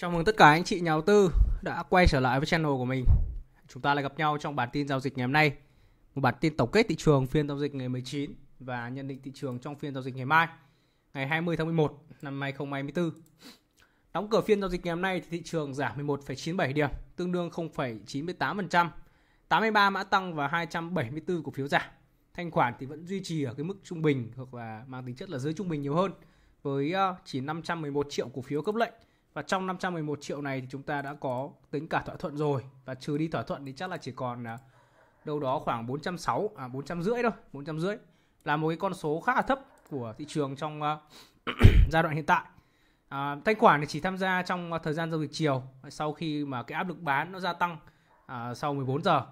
Chào mừng tất cả anh chị nhà đầu tư đã quay trở lại với channel của mình. Chúng ta lại gặp nhau trong bản tin giao dịch ngày hôm nay. Một bản tin tổng kết thị trường phiên giao dịch ngày 19 và nhận định thị trường trong phiên giao dịch ngày mai, ngày 20 tháng 11 năm 2024. Đóng cửa phiên giao dịch ngày hôm nay thì thị trường giảm 11,97 điểm, tương đương 0,98%. 83 mã tăng và 274 cổ phiếu giảm. Thanh khoản thì vẫn duy trì ở cái mức trung bình hoặc là mang tính chất là dưới trung bình nhiều hơn với ờ, chỉ 511 triệu cổ phiếu cấp lệnh và trong 511 triệu này thì chúng ta đã có tính cả thỏa thuận rồi và trừ đi thỏa thuận thì chắc là chỉ còn à, đâu đó khoảng 460 à 450 thôi, 450 là một cái con số khá là thấp của thị trường trong à, giai đoạn hiện tại. À, thanh khoản thì chỉ tham gia trong à, thời gian giao dịch chiều sau khi mà cái áp lực bán nó gia tăng à, sau 14 giờ.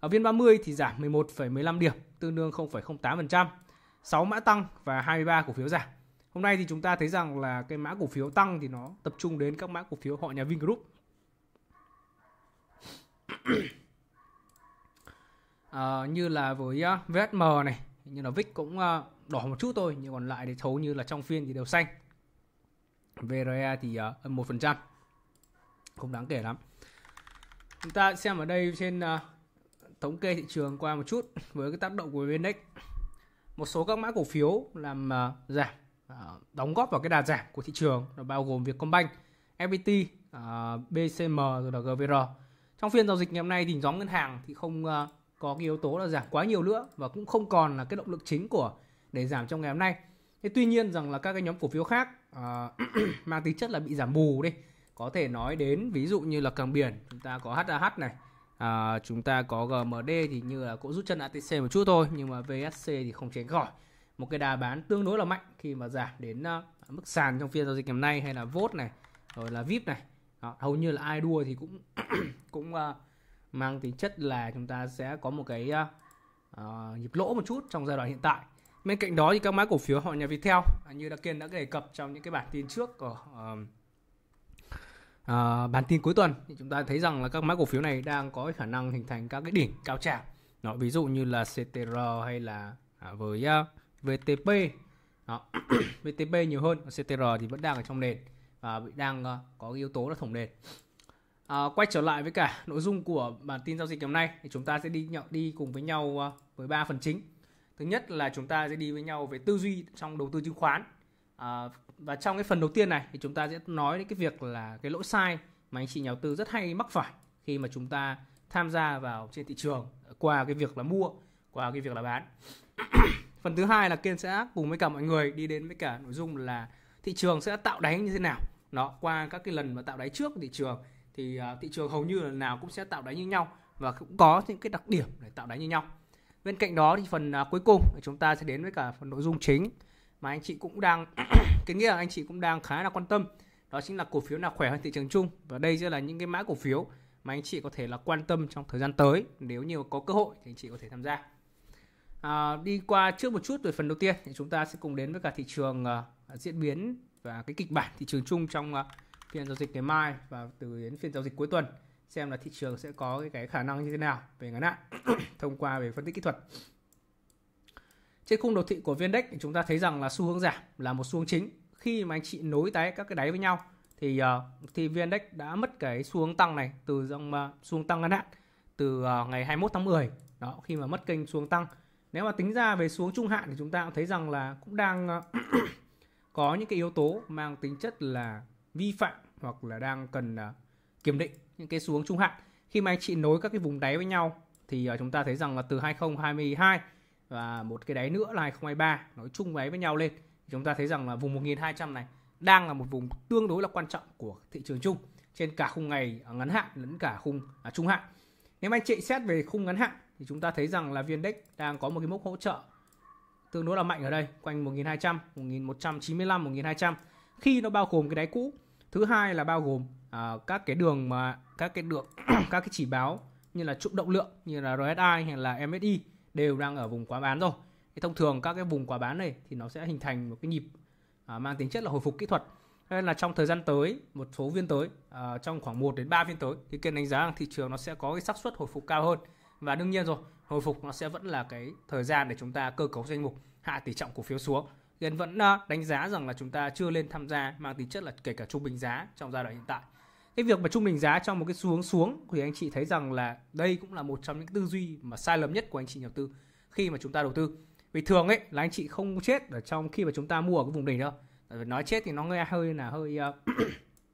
Ở viên 30 thì giảm 11,15 điểm, tương đương 0,08%, 6 mã tăng và 23 cổ phiếu giảm. Hôm nay thì chúng ta thấy rằng là cái mã cổ phiếu tăng thì nó tập trung đến các mã cổ phiếu họ nhà Vingroup. à, như là với uh, à, VHM này, như là VIX cũng uh, đỏ một chút thôi, nhưng còn lại thì thấu như là trong phiên thì đều xanh. VRE thì uh, à, 1%. Không đáng kể lắm. Chúng ta xem ở đây trên uh, thống kê thị trường qua một chút với cái tác động của index. Một số các mã cổ phiếu làm uh, giảm Ờ, đóng góp vào cái đà giảm của thị trường nó bao gồm Vietcombank, FPT, ờ, BCM rồi là GVR. Trong phiên giao dịch ngày hôm nay thì nhóm ngân hàng thì không ờ, có cái yếu tố là giảm quá nhiều nữa và cũng không còn là cái động lực chính của để giảm trong ngày hôm nay. Thế tuy nhiên rằng là các cái nhóm cổ phiếu khác uh, mang tính chất là bị giảm bù đi. Có thể nói đến ví dụ như là càng biển, chúng ta có HAH này, uh, chúng ta có GMD thì như là cũng rút chân ATC một chút thôi nhưng mà VSC thì không tránh khỏi một cái đà bán tương đối là mạnh khi mà giảm đến ờ, mức sàn trong phiên giao dịch ngày hôm nay hay là vốt này rồi là vip này đó, hầu như là ai đua thì cũng cũng uh, mang tính chất là chúng ta sẽ có một cái uh, nhịp lỗ một chút trong giai đoạn hiện tại bên cạnh đó thì các mã cổ phiếu họ nhà Viettel như đã kiên đã đề cập trong những cái bản tin trước của uh, uh, bản tin cuối tuần thì chúng ta thấy rằng là các mã cổ phiếu này đang có khả năng hình thành các cái đỉnh cao trào nó ví dụ như là CTR hay là à, với uh, VTP đó. VTP nhiều hơn CTR thì vẫn đang ở trong nền và bị đang ờ, có yếu tố là thủng nền à, quay trở lại với cả nội dung của bản tin giao dịch ngày hôm nay thì chúng ta sẽ đi nhậu đi cùng với nhau ờ, với ba phần chính thứ nhất là chúng ta sẽ đi với nhau về tư duy trong đầu tư chứng khoán à, và trong cái phần đầu tiên này thì chúng ta sẽ nói đến cái việc là cái lỗi sai mà anh chị nhà đầu tư rất hay mắc phải khi mà chúng ta tham gia vào trên thị trường qua cái việc là mua qua cái việc là bán phần thứ hai là Kiên sẽ cùng với cả mọi người đi đến với cả nội dung là thị trường sẽ tạo đáy như thế nào đó qua các cái lần mà tạo đáy trước của thị trường thì uh, thị trường hầu như là nào cũng sẽ tạo đáy như nhau và cũng có những cái đặc điểm để tạo đáy như nhau bên cạnh đó thì phần uh, cuối cùng chúng ta sẽ đến với cả phần nội dung chính mà anh chị cũng đang cái nghĩa là anh chị cũng đang khá là quan tâm đó chính là cổ phiếu nào khỏe hơn thị trường chung và đây sẽ là những cái mã cổ phiếu mà anh chị có thể là quan tâm trong thời gian tới nếu như có cơ hội thì anh chị có thể tham gia À, đi qua trước một chút về phần đầu tiên thì chúng ta sẽ cùng đến với cả thị trường uh, diễn biến và cái kịch bản thị trường chung trong uh, phiên giao dịch ngày mai và từ đến phiên giao dịch cuối tuần xem là thị trường sẽ có cái, cái khả năng như thế nào về ngắn hạn thông qua về phân tích kỹ thuật. Trên khung đồ thị của VN thì chúng ta thấy rằng là xu hướng giảm là một xu hướng chính khi mà anh chị nối tái các cái đáy với nhau thì uh, thì VN Index đã mất cái xu hướng tăng này từ dòng uh, xu hướng tăng ngắn hạn từ uh, ngày 21 tháng 10 đó khi mà mất kênh xu hướng tăng nếu mà tính ra về xuống trung hạn thì chúng ta cũng thấy rằng là cũng đang ờ, có những cái yếu tố mang tính chất là vi phạm hoặc là đang cần ờ, kiểm định những cái xuống trung hạn khi mà anh chị nối các cái vùng đáy với nhau thì ờ, chúng ta thấy rằng là từ 2022 và một cái đáy nữa là 2023 nói chung váy với nhau lên chúng ta thấy rằng là vùng 1200 này đang là một vùng tương đối là quan trọng của thị trường chung trên cả khung ngày ngắn hạn lẫn cả khung à, trung hạn nếu anh chị xét về khung ngắn hạn thì chúng ta thấy rằng là VN-Index đang có một cái mốc hỗ trợ tương đối là mạnh ở đây quanh 1200, 1195, 1200 khi nó bao gồm cái đáy cũ. Thứ hai là bao gồm à, các cái đường mà các cái đường các cái chỉ báo như là trục động lượng như là RSI hay là MSI đều đang ở vùng quá bán rồi. Thì thông thường các cái vùng quá bán này thì nó sẽ hình thành một cái nhịp à, mang tính chất là hồi phục kỹ thuật nên là trong thời gian tới một số viên tới à, trong khoảng 1 đến 3 viên tới thì kiên đánh giá rằng thị trường nó sẽ có cái xác suất hồi phục cao hơn và đương nhiên rồi hồi phục nó sẽ vẫn là cái thời gian để chúng ta cơ cấu danh mục hạ tỷ trọng cổ phiếu xuống Kiên vẫn à, đánh giá rằng là chúng ta chưa lên tham gia mang tính chất là kể cả trung bình giá trong giai đoạn hiện tại cái việc mà trung bình giá trong một cái xu hướng xuống thì anh chị thấy rằng là đây cũng là một trong những tư duy mà sai lầm nhất của anh chị nhà đầu tư khi mà chúng ta đầu tư vì thường ấy là anh chị không chết ở trong khi mà chúng ta mua ở cái vùng đỉnh đâu Ờ, nói chết thì nó nghe hơi là hơi ờ,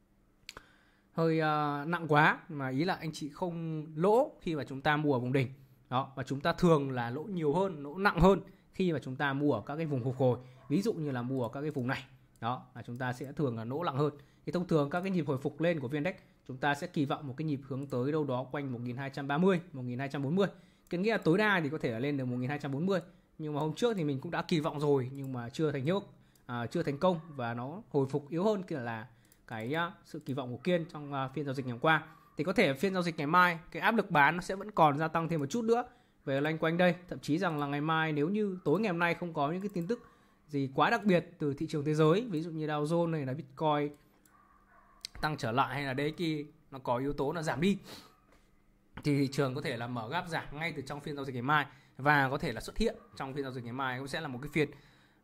hơi uh, nặng quá mà ý là anh chị không lỗ khi mà chúng ta mua ở vùng đỉnh đó và chúng ta thường là lỗ nhiều hơn lỗ nặng hơn khi mà chúng ta mua ở các cái vùng phục hồi ví dụ như là mua ở các cái vùng này đó là chúng ta sẽ thường là lỗ nặng hơn thì thông thường các cái nhịp hồi phục lên của VN-Index chúng ta sẽ kỳ vọng một cái nhịp hướng tới đâu đó quanh 1230 1240 cái nghĩa là tối đa thì có thể là lên được 1240 nhưng mà hôm trước thì mình cũng đã kỳ vọng rồi nhưng mà chưa thành hiệu à, chưa thành công và nó hồi phục yếu hơn kia là cái uh, sự kỳ vọng của Kiên trong uh, phiên giao dịch ngày hôm qua thì có thể phiên giao dịch ngày mai cái áp lực bán nó sẽ vẫn còn gia tăng thêm một chút nữa về loanh quanh đây thậm chí rằng là ngày mai nếu như tối ngày hôm nay không có những cái tin tức gì quá đặc biệt từ thị trường thế giới ví dụ như Dow Jones này là Bitcoin tăng trở lại hay là đấy kia nó có yếu tố là giảm đi thì thị trường có thể là mở gáp giảm ngay từ trong phiên giao dịch ngày mai và có thể là xuất hiện trong phiên giao dịch ngày mai cũng sẽ là một cái phiên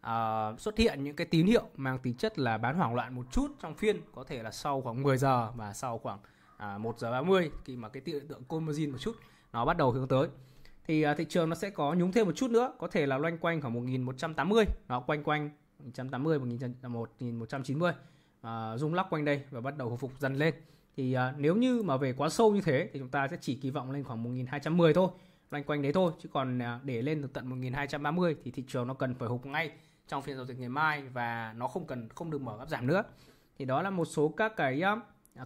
uh, xuất hiện những cái tín hiệu mang tính chất là bán hoảng loạn một chút trong phiên có thể là sau khoảng 10 giờ và sau khoảng uh, à, 1 giờ 30 khi mà cái hiện tượng Comozin một chút nó bắt đầu hướng tới thì uh, thị trường nó sẽ có nhúng thêm một chút nữa có thể là loanh quanh khoảng 1180 nó quanh quanh 180 1190 uh, rung lắc quanh đây và bắt đầu hồi phục dần lên thì uh, nếu như mà về quá sâu như thế thì chúng ta sẽ chỉ kỳ vọng lên khoảng 1210 thôi loanh quanh đấy thôi chứ còn để lên được tận 1230 thì thị trường nó cần phải hụt ngay trong phiên giao dịch ngày mai và nó không cần không được mở gap giảm nữa thì đó là một số các cái um,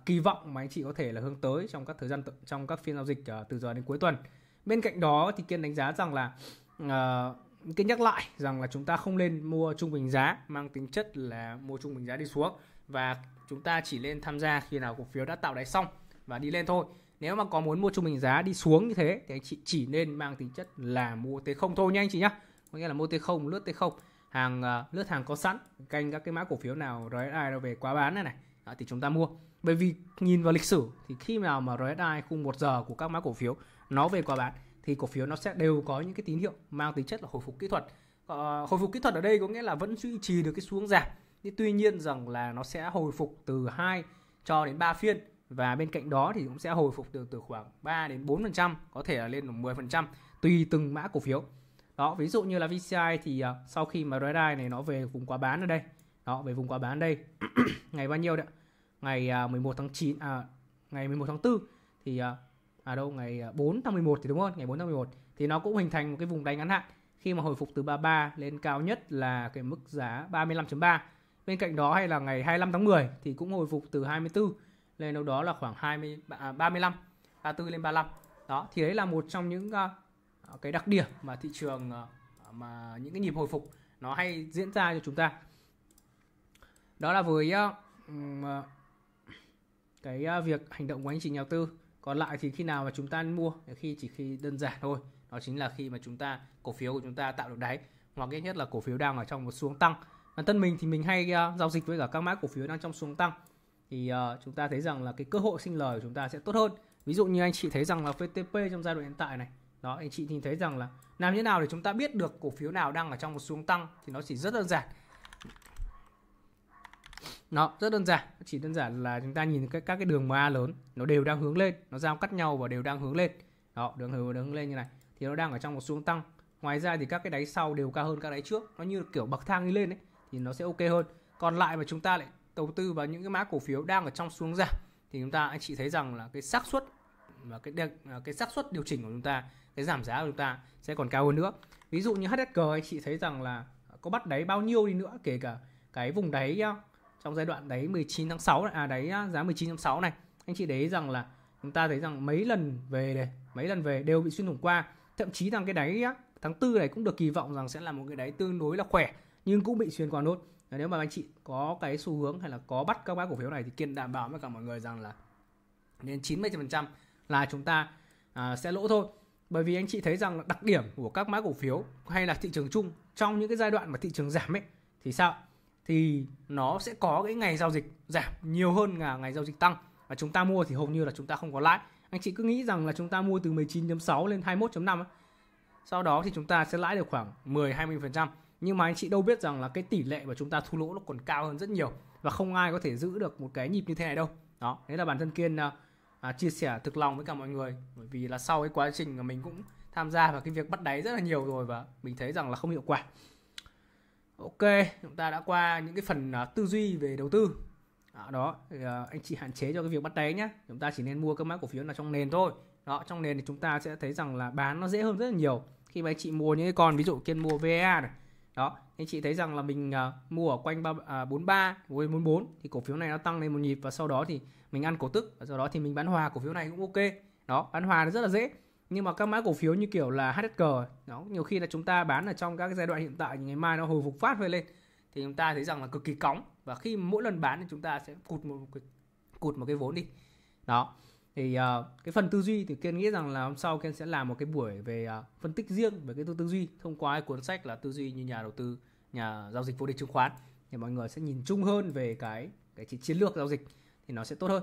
kỳ vọng mà anh chị có thể là hướng tới trong các thời gian trong các phiên giao dịch ờ, từ giờ đến cuối tuần bên cạnh đó thì kiên đánh giá rằng là uh, kiên nhắc lại rằng là chúng ta không nên mua trung bình giá mang tính chất là mua trung bình giá đi xuống và chúng ta chỉ nên tham gia khi nào cổ phiếu đã tạo đáy xong và đi lên thôi nếu mà có muốn mua trung bình giá đi xuống như thế thì anh chị chỉ nên mang tính chất là mua t không thôi nha anh chị nhá có nghĩa là mua t không lướt t không hàng ờ, lướt hàng có sẵn canh các cái mã cổ phiếu nào RSI đâu về quá bán này này à, thì chúng ta mua bởi vì nhìn vào lịch sử thì khi nào mà RSI khung một giờ của các mã cổ phiếu nó về quá bán thì cổ phiếu nó sẽ đều có những cái tín hiệu mang tính chất là hồi phục kỹ thuật uh, hồi phục kỹ thuật ở đây có nghĩa là vẫn duy trì được cái xuống giảm nhưng tuy nhiên rằng là nó sẽ hồi phục từ 2 cho đến 3 phiên và bên cạnh đó thì cũng sẽ hồi phục từ từ khoảng 3 đến 4% có thể là lên đến 10% tùy từng mã cổ phiếu đó ví dụ như là VCI thì uh, sau khi mà Red Eye này nó về vùng quá bán ở đây đó về vùng quá bán đây ngày bao nhiêu đấy ngày uh, à, 11 tháng 9 à ngày 11 tháng 4 thì uh, à đâu ngày 4 tháng 11 thì đúng không ngày 4 tháng 11 thì nó cũng hình thành một cái vùng đánh ngắn hạn khi mà hồi phục từ 33 lên cao nhất là cái mức giá 35.3 bên cạnh đó hay là ngày 25 tháng 10 thì cũng hồi phục từ 24 lên đâu đó là khoảng 20 à, 35 34 lên 35 đó thì đấy là một trong những uh, Ờ, cái đặc điểm mà thị trường ờ, mà những cái nhịp hồi phục nó hay diễn ra cho chúng ta đó là với ờ, cái việc hành động của anh chị nhà đầu tư còn lại thì khi nào mà chúng ta mua khi chỉ khi đơn giản thôi đó chính là khi mà chúng ta cổ phiếu của chúng ta tạo được đáy hoặc ít nhất là cổ phiếu đang ở trong một xuống tăng bản thân mình thì mình hay giao dịch với cả các mã cổ phiếu đang trong xuống tăng thì chúng ta thấy rằng là cái cơ hội sinh lời của chúng ta sẽ tốt hơn ví dụ như anh chị thấy rằng là VTP trong giai đoạn hiện tại này đó anh chị nhìn thấy rằng là làm thế nào để chúng ta biết được cổ phiếu nào đang ở trong một xuống tăng thì nó chỉ rất đơn giản nó rất đơn giản chỉ đơn giản là chúng ta nhìn các các cái đường MA lớn nó đều đang hướng lên nó giao cắt nhau và đều đang hướng lên đó đường hướng đường hướng lên như này thì nó đang ở trong một xuống tăng ngoài ra thì các cái đáy sau đều cao hơn các đáy trước nó như kiểu bậc thang đi lên ấy thì nó sẽ ok hơn còn lại mà chúng ta lại đầu tư vào những cái mã cổ phiếu đang ở trong xuống giảm thì chúng ta anh chị thấy rằng là cái xác suất và cái à, cái xác suất điều chỉnh của chúng ta cái giảm giá của chúng ta sẽ còn cao hơn nữa ví dụ như HSG anh chị thấy rằng là có bắt đáy bao nhiêu đi nữa kể cả cái vùng đáy trong giai đoạn đáy 19 tháng 6 này, à đáy giá 19 tháng 6 này anh chị đấy rằng là chúng ta thấy rằng mấy lần về này mấy lần về đều bị xuyên thủng qua thậm chí rằng cái đáy tháng tư này cũng được kỳ vọng rằng sẽ là một cái đáy tương đối là khỏe nhưng cũng bị xuyên qua nốt nếu mà anh chị có cái xu hướng hay là có bắt các mã cổ phiếu này thì kiên đảm bảo với cả mọi người rằng là đến 90% là chúng ta à, sẽ lỗ thôi bởi vì anh chị thấy rằng là đặc điểm của các mã cổ phiếu hay là thị trường chung trong những cái giai đoạn mà thị trường giảm ấy thì sao thì nó sẽ có cái ngày giao dịch giảm nhiều hơn là ngày giao dịch tăng và chúng ta mua thì hầu như là chúng ta không có lãi anh chị cứ nghĩ rằng là chúng ta mua từ 19.6 lên 21.5 sau đó thì chúng ta sẽ lãi được khoảng 10 20 nhưng mà anh chị đâu biết rằng là cái tỷ lệ mà chúng ta thu lỗ nó còn cao hơn rất nhiều và không ai có thể giữ được một cái nhịp như thế này đâu đó thế là bản thân kiên à, à, chia sẻ thực lòng với cả mọi người bởi vì là sau cái quá trình mà mình cũng tham gia vào cái việc bắt đáy rất là nhiều rồi và mình thấy rằng là không hiệu quả ok chúng ta đã qua những cái phần uh, tư duy về đầu tư à, đó thì, uh, anh chị hạn chế cho cái việc bắt đáy nhá chúng ta chỉ nên mua các mã cổ phiếu là trong nền thôi đó trong nền thì chúng ta sẽ thấy rằng là bán nó dễ hơn rất là nhiều khi mà anh chị mua những cái con ví dụ kiên mua VA này đó anh chị thấy rằng là mình uh, mua ở quanh 3, uh, 43 44 thì cổ phiếu này nó tăng lên một nhịp và sau đó thì mình ăn cổ tức và sau đó thì mình bán hòa cổ phiếu này cũng ok đó bán hòa nó rất là dễ nhưng mà các mã cổ phiếu như kiểu là HSG nó nhiều khi là chúng ta bán ở trong các giai đoạn hiện tại ngày mai nó hồi phục phát về lên thì chúng ta thấy rằng là cực kỳ cóng và khi mỗi lần bán thì chúng ta sẽ cụt một cụt một cái vốn đi đó thì uh, cái phần tư duy thì kiên nghĩ rằng là hôm sau kiên sẽ làm một cái buổi về uh, phân tích riêng về cái tư, tư duy thông qua cái cuốn sách là tư duy như nhà đầu tư nhà giao dịch vô địch chứng khoán thì mọi người sẽ nhìn chung hơn về cái cái chiến lược giao dịch thì nó sẽ tốt hơn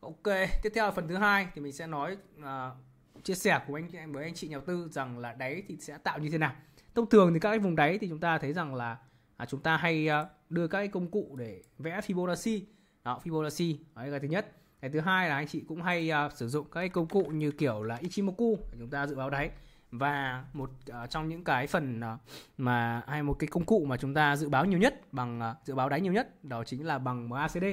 ok tiếp theo là phần thứ hai thì mình sẽ nói uh, chia sẻ của anh với anh chị nhà đầu tư rằng là đáy thì sẽ tạo như thế nào thông thường thì các cái vùng đáy thì chúng ta thấy rằng là à, chúng ta hay uh, đưa các cái công cụ để vẽ Fibonacci đó Fibonacci đấy là thứ nhất cái thứ hai là anh chị cũng hay uh, sử dụng các cái công cụ như kiểu là ichimoku để chúng ta dự báo đáy và một uh, trong những cái phần uh, mà hay một cái công cụ mà chúng ta dự báo nhiều nhất bằng uh, dự báo đáy nhiều nhất đó chính là bằng MACD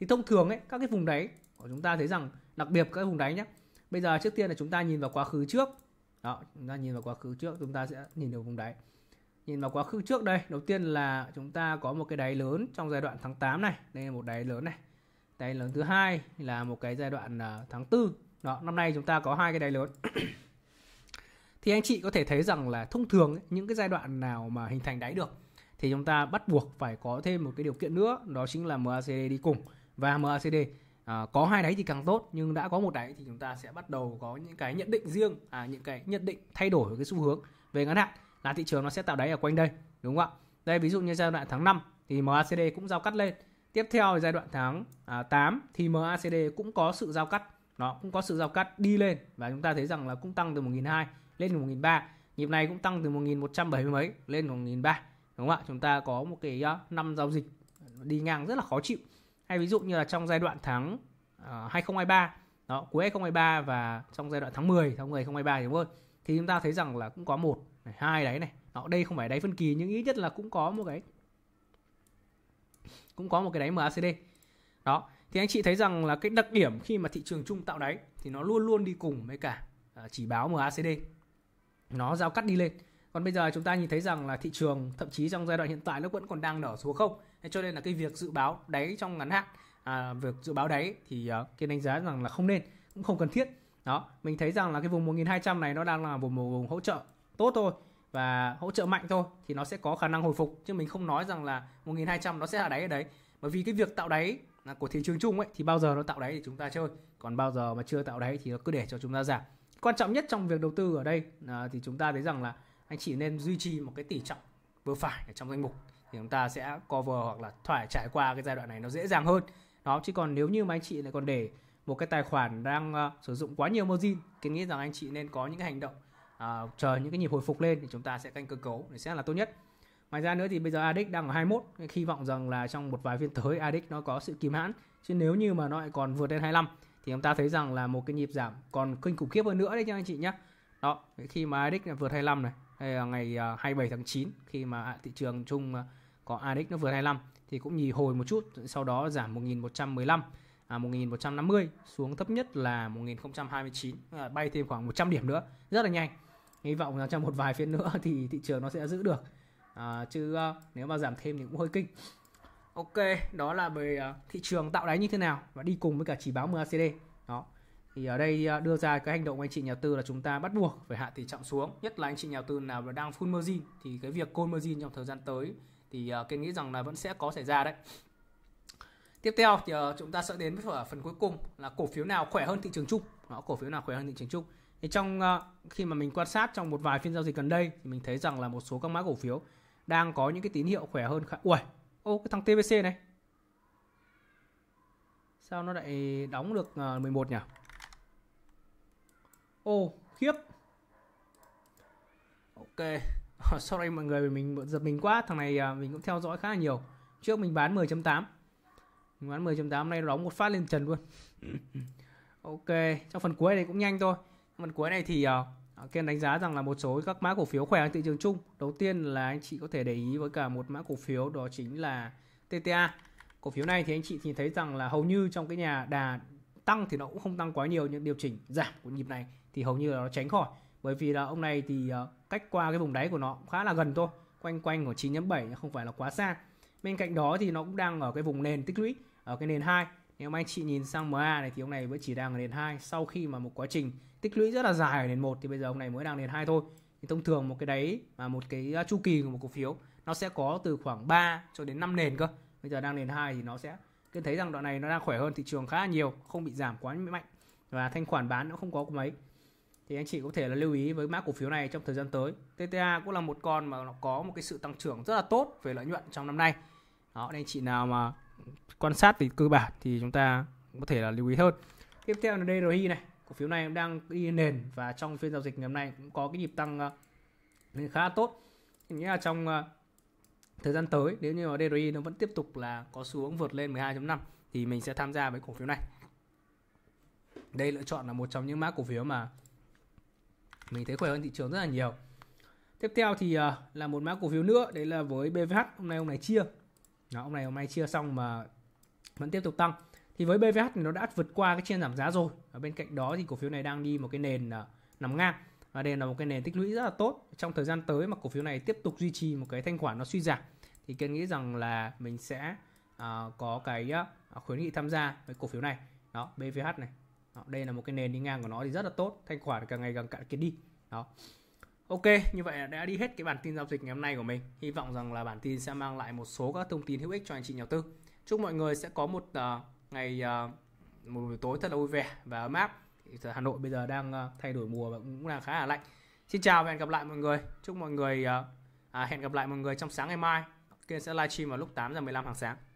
thì thông thường ấy các cái vùng đáy của chúng ta thấy rằng đặc biệt các vùng đáy nhé bây giờ trước tiên là chúng ta nhìn vào quá khứ trước đó chúng ta nhìn vào quá khứ trước chúng ta sẽ nhìn được vùng đáy nhìn vào quá khứ trước đây đầu tiên là chúng ta có một cái đáy lớn trong giai đoạn tháng 8 này đây là một đáy lớn này đáy lớn thứ hai là một cái giai đoạn à, tháng tư đó năm nay chúng ta có hai cái đáy lớn thì anh chị có thể thấy rằng là thông thường những cái giai đoạn nào mà hình thành đáy được thì chúng ta bắt buộc phải có thêm một cái điều kiện nữa đó chính là MACD đi cùng và MACD à, có hai đáy thì càng tốt nhưng đã có một đáy thì chúng ta sẽ bắt đầu có những cái nhận định riêng à những cái nhận định thay đổi cái xu hướng về ngắn hạn là thị trường nó sẽ tạo đáy ở quanh đây đúng không ạ đây ví dụ như giai đoạn tháng 5 thì MACD cũng giao cắt lên Tiếp theo giai đoạn tháng à, 8 thì MACD cũng có sự giao cắt, nó cũng có sự giao cắt đi lên và chúng ta thấy rằng là cũng tăng từ 1.200 lên 1.300, nhịp này cũng tăng từ 1.170 mấy lên 1.300 đúng không ạ? Chúng ta có một cái năm giao dịch đi ngang rất là khó chịu. Hay ví dụ như là trong giai đoạn tháng 2023 à, đó, cuối 2023 và trong giai đoạn tháng 10, tháng 10 2023 đúng không? Thì chúng ta thấy rằng là cũng có một, hai đấy này. Đó, đây không phải đáy phân kỳ nhưng ít nhất là cũng có một cái cũng có một cái đáy MACD đó thì anh chị thấy rằng là cái đặc điểm khi mà thị trường chung tạo đáy thì nó luôn luôn đi cùng với cả à, chỉ báo MACD nó giao cắt đi lên còn bây giờ chúng ta nhìn thấy rằng là thị trường thậm chí trong giai đoạn hiện tại nó vẫn còn đang nở số không cho nên là cái việc dự báo đáy trong ngắn hạn à, việc dự báo đáy thì uh, cái đánh giá rằng là không nên cũng không cần thiết đó mình thấy rằng là cái vùng 1200 này nó đang là vùng vùng hỗ trợ tốt thôi và hỗ trợ mạnh thôi thì nó sẽ có khả năng hồi phục chứ mình không nói rằng là 1200 nó sẽ là đáy ở đấy bởi vì cái việc tạo đáy của thị trường chung ấy thì bao giờ nó tạo đáy thì chúng ta chơi còn bao giờ mà chưa tạo đáy thì nó cứ để cho chúng ta giảm quan trọng nhất trong việc đầu tư ở đây à, thì chúng ta thấy rằng là anh chị nên duy trì một cái tỷ trọng vừa phải ở trong danh mục thì chúng ta sẽ cover hoặc là thoải trải qua cái giai đoạn này nó dễ dàng hơn đó chứ còn nếu như mà anh chị lại còn để một cái tài khoản đang uh, sử dụng quá nhiều margin thì nghĩ rằng anh chị nên có những cái hành động à, chờ những cái nhịp hồi phục lên thì chúng ta sẽ canh cơ cấu để sẽ là tốt nhất ngoài ra nữa thì bây giờ ADX đang ở 21 hy vọng rằng là trong một vài phiên tới ADX nó có sự kìm hãn chứ nếu như mà nó lại còn vượt lên 25 thì chúng ta thấy rằng là một cái nhịp giảm còn kinh khủng khiếp hơn nữa đấy nha anh chị nhé đó khi mà ADX vượt 25 này hay là ngày 27 à, tháng 9 khi mà thị trường chung à, có ADX nó vượt 25 thì cũng nhì hồi một chút sau đó giảm 1115 à, 1150 xuống thấp nhất là 1029 à, bay thêm khoảng 100 điểm nữa rất là nhanh hy vọng là trong một vài phiên nữa thì thị trường nó sẽ giữ được à, chứ uh, nếu mà giảm thêm thì cũng hơi kinh ok đó là về uh, thị trường tạo đáy như thế nào và đi cùng với cả chỉ báo MACD đó thì ở đây uh, đưa ra cái hành động anh chị nhà tư là chúng ta bắt buộc phải hạ tỷ trọng xuống nhất là anh chị nhà tư nào mà đang full margin thì cái việc call margin trong thời gian tới thì uh, kênh nghĩ rằng là vẫn sẽ có xảy ra đấy tiếp theo thì uh, chúng ta sẽ đến với phần cuối cùng là cổ phiếu nào khỏe hơn thị trường chung đó cổ phiếu nào khỏe hơn thị trường chung thì trong ờ, khi mà mình quan sát trong một vài phiên giao dịch gần đây thì mình thấy rằng là một số các mã cổ phiếu đang có những cái tín hiệu khỏe hơn khá. Ui, ô cái thằng TBC này. Sao nó lại đóng được 11 ờ, nhỉ? Ô, khiếp. Ok. Sorry mọi người mình giật mình quá, thằng này ờ, mình cũng theo dõi khá là nhiều. Trước mình bán 10.8. Mình bán 10.8 nay đóng một phát lên trần luôn. ok, trong phần cuối này cũng nhanh thôi. Phần cuối này thì uh, ờ, à, Ken đánh giá rằng là một số các mã cổ phiếu khỏe ở thị trường chung. Đầu tiên là anh chị có thể để ý với cả một mã cổ phiếu đó chính là TTA. Cổ phiếu này thì anh chị nhìn thấy rằng là hầu như trong cái nhà đà tăng thì nó cũng không tăng quá nhiều những điều chỉnh giảm của nhịp này thì hầu như là nó tránh khỏi bởi vì là ông này thì ờ, cách qua cái vùng đáy của nó khá là gần thôi quanh quanh của 9.7 không phải là quá xa bên cạnh đó thì nó cũng đang ở cái vùng nền tích lũy ở cái nền 2 nếu mà anh chị nhìn sang MA này thì ông này vẫn chỉ đang ở nền 2 sau khi mà một quá trình tích lũy rất là dài ở nền 1 thì bây giờ ông này mới đang nền 2 thôi thì thông thường một cái đấy mà một cái à, chu kỳ của một cổ phiếu nó sẽ có từ khoảng 3 cho đến 5 nền cơ bây giờ đang nền 2 thì nó sẽ cứ thấy rằng đoạn này nó đang khỏe hơn thị trường khá là nhiều không bị giảm quá mạnh và thanh khoản bán nó không có mấy thì anh chị có thể là lưu ý với mã cổ phiếu này trong thời gian tới TTA cũng là một con mà nó có một cái sự tăng trưởng rất là tốt về lợi nhuận trong năm nay đó anh chị nào mà quan sát thì cơ bản thì chúng ta có thể là lưu ý hơn tiếp theo là DRI này cổ phiếu này đang đi nền và trong phiên giao dịch ngày hôm nay cũng có cái nhịp tăng ờ, lên khá tốt nghĩa là trong ờ, thời gian tới nếu như mà DRI nó vẫn tiếp tục là có xu hướng vượt lên 12.5 thì mình sẽ tham gia với cổ phiếu này đây lựa chọn là một trong những mã cổ phiếu mà mình thấy khỏe hơn thị trường rất là nhiều tiếp theo thì ờ, là một mã cổ phiếu nữa đấy là với BVH hôm nay ông này chia đó, ông này hôm nay chia xong mà vẫn tiếp tục tăng thì với BVH thì nó đã vượt qua cái trên giảm giá rồi ở bên cạnh đó thì cổ phiếu này đang đi một cái nền à, nằm ngang và đây là một cái nền tích lũy rất là tốt trong thời gian tới mà cổ phiếu này tiếp tục duy trì một cái thanh khoản nó suy giảm thì kiên nghĩ rằng là mình sẽ uh, có cái uh, khuyến nghị tham gia với cổ phiếu này đó BVH này đó, đây là một cái nền đi ngang của nó thì rất là tốt thanh khoản càng ngày càng cạn kiệt đi đó Ok, như vậy đã đi hết cái bản tin giao dịch ngày hôm nay của mình. Hy vọng rằng là bản tin sẽ mang lại một số các thông tin hữu ích cho anh chị nhà đầu tư. Chúc mọi người sẽ có một uh, ngày uh, một buổi tối thật là vui vẻ và ấm áp. Hà Nội bây giờ đang uh, thay đổi mùa và cũng là khá là lạnh. Xin chào và hẹn gặp lại mọi người. Chúc mọi người uh, à, hẹn gặp lại mọi người trong sáng ngày mai. Kênh sẽ livestream vào lúc 8 giờ 15 hàng sáng.